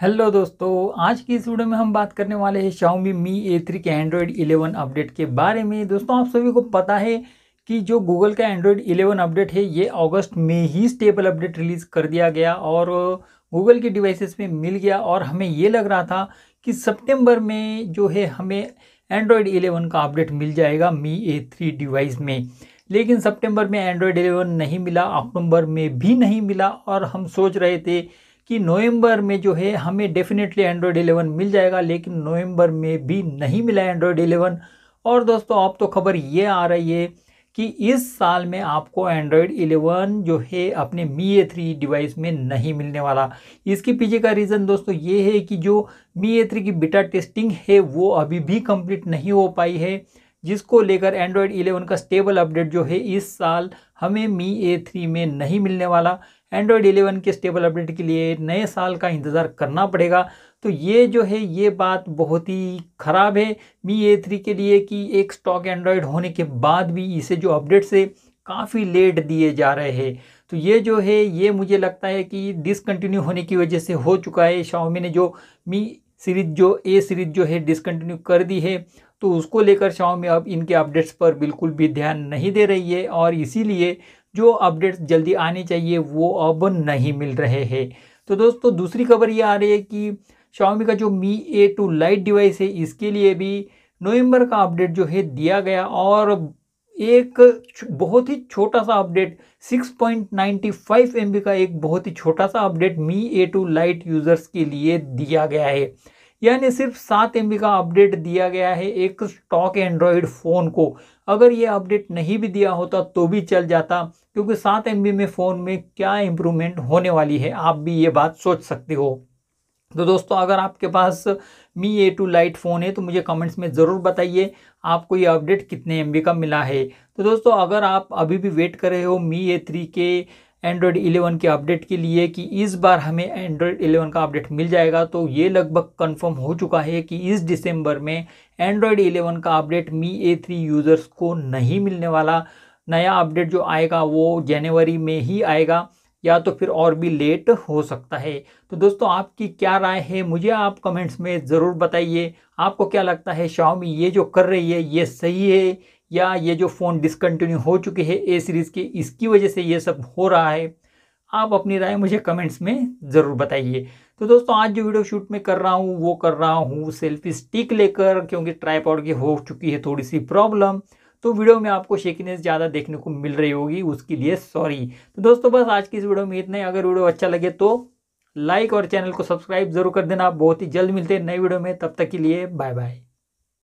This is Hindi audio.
हेलो दोस्तों आज की इस वीडियो में हम बात करने वाले हैं शाओमी मी ए थ्री के एंड्रॉयड 11 अपडेट के बारे में दोस्तों आप सभी को पता है कि जो गूगल का एंड्रॉयड 11 अपडेट है ये अगस्त में ही स्टेबल अपडेट रिलीज़ कर दिया गया और गूगल के डिवाइसेस में मिल गया और हमें ये लग रहा था कि सितंबर में जो है हमें एंड्रॉयड 11 का अपडेट मिल जाएगा मी ए थ्री डिवाइस में लेकिन सितंबर में एंड्रॉयड इलेवन नहीं मिला अक्टूबर में भी नहीं मिला और हम सोच रहे थे कि नवंबर में जो है हमें डेफिनेटली एंड्रॉयड 11 मिल जाएगा लेकिन नवंबर में भी नहीं मिला एंड्रॉयड 11 और दोस्तों आप तो खबर ये आ रही है कि इस साल में आपको एंड्रॉयड 11 जो है अपने मी ए थ्री डिवाइस में नहीं मिलने वाला इसके पीछे का रीज़न दोस्तों ये है कि जो मी ए थ्री की बीटा टेस्टिंग है वो अभी भी कंप्लीट नहीं हो पाई है जिसको लेकर एंड्रॉयड 11 का स्टेबल अपडेट जो है इस साल हमें मी ए थ्री में नहीं मिलने वाला एंड्रॉयड एलेवन के स्टेबल अपडेट के लिए नए साल का इंतज़ार करना पड़ेगा तो ये जो है ये बात बहुत ही ख़राब है मी ए थ्री के लिए कि एक स्टॉक एंड्रॉयड होने के बाद भी इसे जो अपडेट्स है काफ़ी लेट दिए जा रहे हैं तो ये जो है ये मुझे लगता है कि डिसकंटिन्यू होने की वजह से हो चुका है शाओमी ने जो मी सीरीज जो ए सीरीज जो है डिसकंटिन्यू कर दी है तो उसको लेकर शाओमी अब इनके अपडेट्स पर बिल्कुल भी ध्यान नहीं दे रही है और इसीलिए जो अपडेट्स जल्दी आने चाहिए वो अब नहीं मिल रहे हैं तो दोस्तों दूसरी खबर ये आ रही है कि शाओमी का जो Mi A two lite device है इसके लिए भी नवंबर का अपडेट जो है दिया गया और एक बहुत ही छोटा सा अपडेट 6.95 पॉइंट का एक बहुत ही छोटा सा update Mi A two lite users के लिए दिया गया है यानी सिर्फ सात एम का अपडेट दिया गया है एक स्टॉक एंड्रॉयड फ़ोन को अगर ये अपडेट नहीं भी दिया होता तो भी चल जाता क्योंकि सात एम में फ़ोन में क्या इम्प्रूवमेंट होने वाली है आप भी ये बात सोच सकते हो तो दोस्तों अगर आपके पास Mi A two lite phone है तो मुझे कमेंट्स में ज़रूर बताइए आपको ये अपडेट कितने एम का मिला है तो दोस्तों अगर आप अभी भी वेट कर रहे हो मी ए थ्री के एंड्रॉयड 11 के अपडेट के लिए कि इस बार हमें एंड्रॉयड 11 का अपडेट मिल जाएगा तो ये लगभग कंफर्म हो चुका है कि इस दिसंबर में एंड्रॉयड 11 का update Mi A three users को नहीं मिलने वाला नया अपडेट जो आएगा वो जनवरी में ही आएगा या तो फिर और भी लेट हो सकता है तो दोस्तों आपकी क्या राय है मुझे आप कमेंट्स में ज़रूर बताइए आपको क्या लगता है शाओमी ये जो कर रही है ये सही है या ये जो फ़ोन डिसकंटिन्यू हो चुके हैं ए सीरीज़ के इसकी वजह से ये सब हो रहा है आप अपनी राय मुझे कमेंट्स में ज़रूर बताइए तो दोस्तों आज जो वीडियो शूट में कर रहा हूँ वो कर रहा हूँ सेल्फी स्टिक लेकर क्योंकि ट्राईपॉड की हो चुकी है थोड़ी सी प्रॉब्लम तो वीडियो में आपको शेकिनेस ज़्यादा देखने को मिल रही होगी उसके लिए सॉरी तो दोस्तों बस आज की इस वीडियो में इतना ही अगर वीडियो अच्छा लगे तो लाइक और चैनल को सब्सक्राइब जरूर कर देना बहुत ही जल्द मिलते हैं नई वीडियो में तब तक के लिए बाय बाय